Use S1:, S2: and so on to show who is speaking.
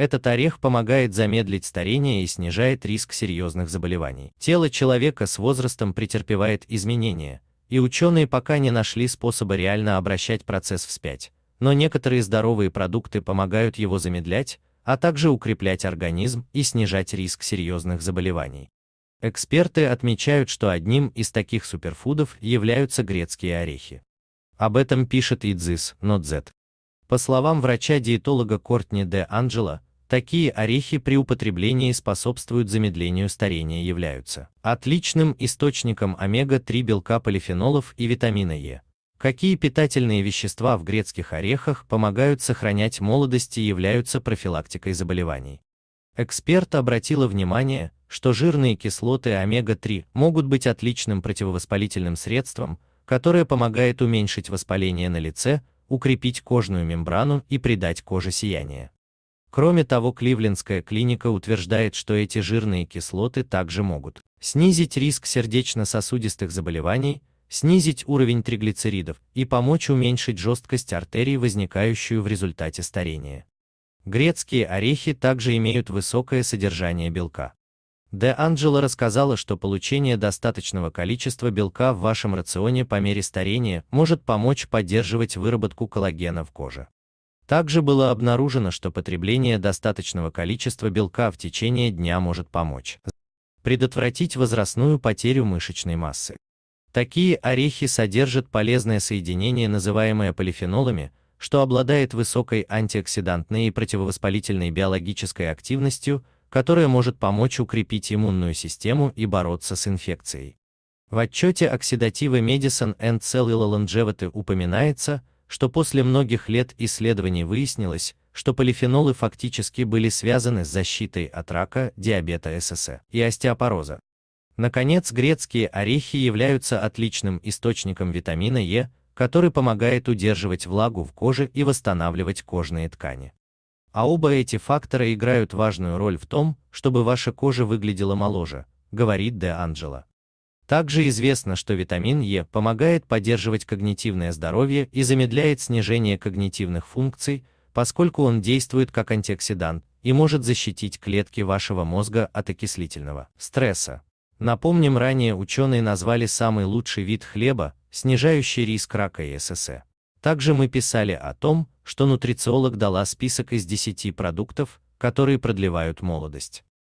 S1: Этот орех помогает замедлить старение и снижает риск серьезных заболеваний. Тело человека с возрастом претерпевает изменения, и ученые пока не нашли способа реально обращать процесс вспять. Но некоторые здоровые продукты помогают его замедлять, а также укреплять организм и снижать риск серьезных заболеваний. Эксперты отмечают, что одним из таких суперфудов являются грецкие орехи. Об этом пишет Идзис Нодзет. По словам врача-диетолога Кортни де Анджело, Такие орехи при употреблении способствуют замедлению старения являются отличным источником омега-3 белка полифенолов и витамина Е. Какие питательные вещества в грецких орехах помогают сохранять молодость и являются профилактикой заболеваний? Эксперт обратила внимание, что жирные кислоты омега-3 могут быть отличным противовоспалительным средством, которое помогает уменьшить воспаление на лице, укрепить кожную мембрану и придать коже сияние. Кроме того, Кливлендская клиника утверждает, что эти жирные кислоты также могут снизить риск сердечно-сосудистых заболеваний, снизить уровень триглицеридов и помочь уменьшить жесткость артерий, возникающую в результате старения. Грецкие орехи также имеют высокое содержание белка. Де Анджело рассказала, что получение достаточного количества белка в вашем рационе по мере старения может помочь поддерживать выработку коллагена в коже. Также было обнаружено, что потребление достаточного количества белка в течение дня может помочь предотвратить возрастную потерю мышечной массы. Такие орехи содержат полезное соединение, называемое полифенолами, что обладает высокой антиоксидантной и противовоспалительной биологической активностью, которая может помочь укрепить иммунную систему и бороться с инфекцией. В отчете Oxidative Medicine and Cellular Longevity упоминается, что после многих лет исследований выяснилось, что полифенолы фактически были связаны с защитой от рака, диабета ССС и остеопороза. Наконец, грецкие орехи являются отличным источником витамина Е, который помогает удерживать влагу в коже и восстанавливать кожные ткани. А оба эти фактора играют важную роль в том, чтобы ваша кожа выглядела моложе, говорит Де Анджело. Также известно, что витамин Е помогает поддерживать когнитивное здоровье и замедляет снижение когнитивных функций, поскольку он действует как антиоксидант и может защитить клетки вашего мозга от окислительного стресса. Напомним, ранее ученые назвали самый лучший вид хлеба, снижающий риск рака и ССЭ. Также мы писали о том, что нутрициолог дала список из 10 продуктов, которые продлевают молодость.